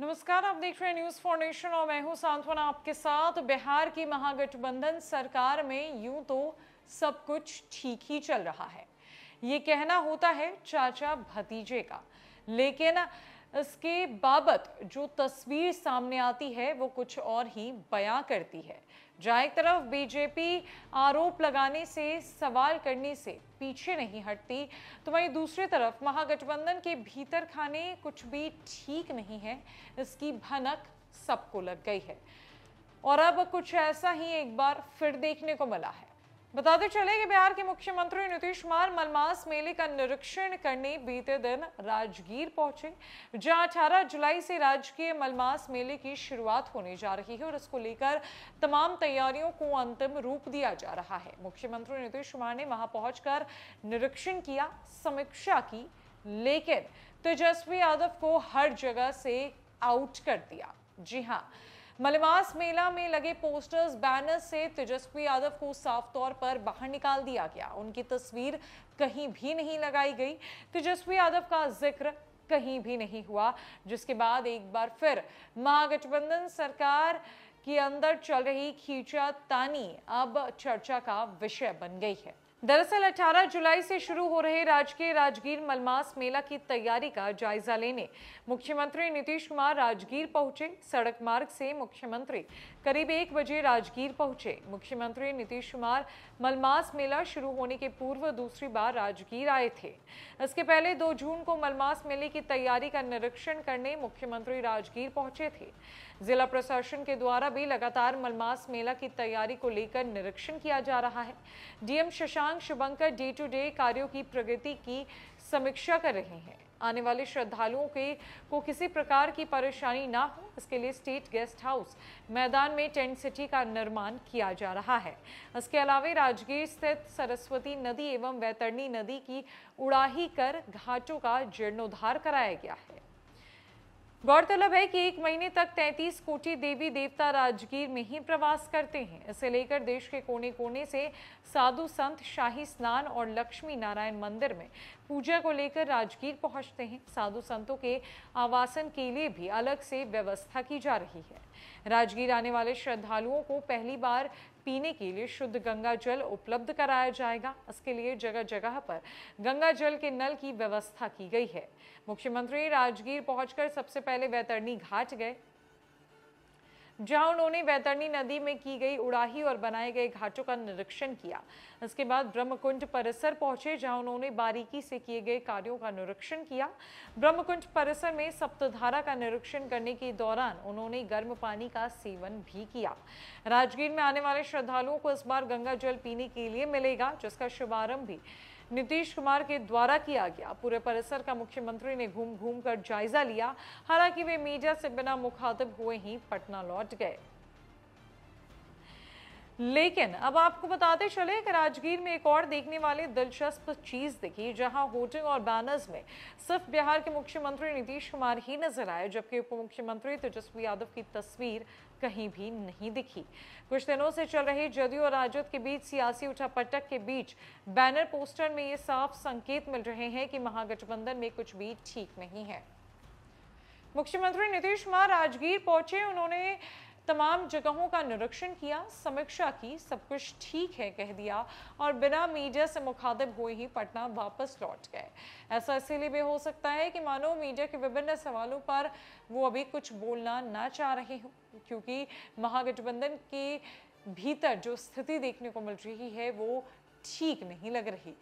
नमस्कार आप देख रहे हैं न्यूज फाउंडेशन और मैं हूं सांत्वना आपके साथ बिहार की महागठबंधन सरकार में यूं तो सब कुछ ठीक ही चल रहा है ये कहना होता है चाचा भतीजे का लेकिन इसके बाबत जो तस्वीर सामने आती है वो कुछ और ही बयां करती है जहां एक तरफ बीजेपी आरोप लगाने से सवाल करने से पीछे नहीं हटती तो वहीं दूसरी तरफ महागठबंधन के भीतर खाने कुछ भी ठीक नहीं है इसकी भनक सबको लग गई है और अब कुछ ऐसा ही एक बार फिर देखने को मिला है बताते चले कि बिहार के मुख्यमंत्री नीतीश कुमार मलमास मेले का निरीक्षण करने बीते दिन राजगीर पहुंचे जहां 18 जुलाई से राजकीय मलमास मेले की शुरुआत होने जा रही है और इसको लेकर तमाम तैयारियों को अंतिम रूप दिया जा रहा है मुख्यमंत्री नीतीश कुमार ने वहां पहुंचकर निरीक्षण किया समीक्षा की लेकिन तेजस्वी यादव को हर जगह से आउट कर दिया जी हाँ मलिमास मेला में लगे पोस्टर्स बैनर्स से तेजस्वी यादव को साफ तौर पर बाहर निकाल दिया गया उनकी तस्वीर कहीं भी नहीं लगाई गई तेजस्वी यादव का जिक्र कहीं भी नहीं हुआ जिसके बाद एक बार फिर महागठबंधन सरकार के अंदर चल रही खींचा तानी अब चर्चा का विषय बन गई है दरअसल 18 जुलाई से शुरू हो रहे राजकीय राजगीर मलमास मेला की तैयारी का जायजा लेने मुख्यमंत्री नीतीश कुमार राजगीर पहुंचे सड़क मार्ग से मुख्यमंत्री करीब एक बजे राजगीर पहुंचे मुख्यमंत्री नीतीश कुमार मलमास मेला शुरू होने के पूर्व दूसरी बार राजगीर आए थे इसके पहले दो जून को मलमास मेले की तैयारी का निरीक्षण करने मुख्यमंत्री राजगीर पहुंचे थे जिला प्रशासन के द्वारा भी लगातार मलमास मेला की तैयारी को लेकर निरीक्षण किया जा रहा है DM Shashank Shashank Shubhankar day to day कार्यों की प्रगति की समीक्षा कर रहे हैं आने वाले श्रद्धालुओं के को किसी प्रकार की परेशानी ना हो इसके लिए स्टेट गेस्ट हाउस मैदान में टेंट सिटी का निर्माण किया जा रहा है इसके अलावा राजगीर स्थित सरस्वती नदी एवं वैतरणी नदी की उड़ाही कर घाटों का जीर्णोद्धार कराया गया है गौरतलब है कि एक महीने तक 33 कोटि देवी देवता राजगीर में ही प्रवास करते हैं इसे लेकर देश के कोने कोने से साधु संत शाही स्नान और लक्ष्मी नारायण मंदिर में पूजा को लेकर राजगीर पहुंचते हैं साधु संतों के आवासन के लिए भी अलग से व्यवस्था की जा रही है राजगीर आने वाले श्रद्धालुओं को पहली बार पीने के लिए शुद्ध गंगा जल उपलब्ध कराया जाएगा इसके लिए जगह जगह पर गंगा जल के नल की व्यवस्था की गई है मुख्यमंत्री राजगीर पहुंचकर सबसे पहले वैतरणी घाट गए जहां उन्होंने वैतरणी नदी में की गई उड़ाही और बनाए गए घाटों का निरीक्षण किया इसके बाद ब्रह्मकुंड परिसर पहुंचे जहां उन्होंने बारीकी से किए गए कार्यों का निरीक्षण किया ब्रह्मकुंड परिसर में सप्तधारा का निरीक्षण करने के दौरान उन्होंने गर्म पानी का सेवन भी किया राजगीर में आने वाले श्रद्धालुओं को इस बार गंगा जल पीने के लिए मिलेगा जिसका शुभारंभ भी नीतीश कुमार के द्वारा किया गया पूरे परिसर का मुख्यमंत्री ने घूम घूम कर जायजा लिया हालांकि वे मीडिया से बिना मुखातिब हुए ही पटना लौट गए लेकिन अब आपको बताते चले कि राजगीर में एक और देखने वाले दिलचस्प चीज दिखी जहां होर्डिंग और बैनर्स में सिर्फ बिहार के मुख्यमंत्री नीतीश कुमार ही नजर आए जबकि उप मुख्यमंत्री तेजस्वी यादव की तस्वीर कहीं भी नहीं दिखी कुछ दिनों से चल रही जदयू और राजद के बीच सियासी उठापटक के बीच बैनर पोस्टर में ये साफ संकेत मिल रहे हैं कि महागठबंधन में कुछ भी ठीक नहीं है मुख्यमंत्री नीतीश कुमार राजगीर पहुंचे उन्होंने तमाम जगहों का निरीक्षण किया समीक्षा की सब कुछ ठीक है कह दिया और बिना मीडिया से मुखातिब हुए ही पटना वापस लौट गए ऐसा इसीलिए भी हो सकता है कि मानो मीडिया के विभिन्न सवालों पर वो अभी कुछ बोलना ना चाह रहे हों क्योंकि महागठबंधन के भीतर जो स्थिति देखने को मिल रही है वो ठीक नहीं लग रही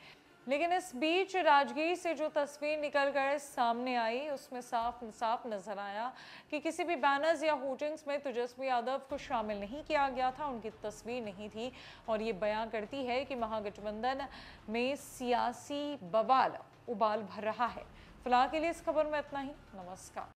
लेकिन इस बीच राजगीर से जो तस्वीर निकल कर सामने आई उसमें साफ साफ नजर आया कि किसी भी बैनर्स या होर्डिंग्स में तेजस्वी यादव को शामिल नहीं किया गया था उनकी तस्वीर नहीं थी और ये बयां करती है कि महागठबंधन में सियासी बवाल उबाल भर रहा है फिलहाल के लिए इस खबर में इतना ही नमस्कार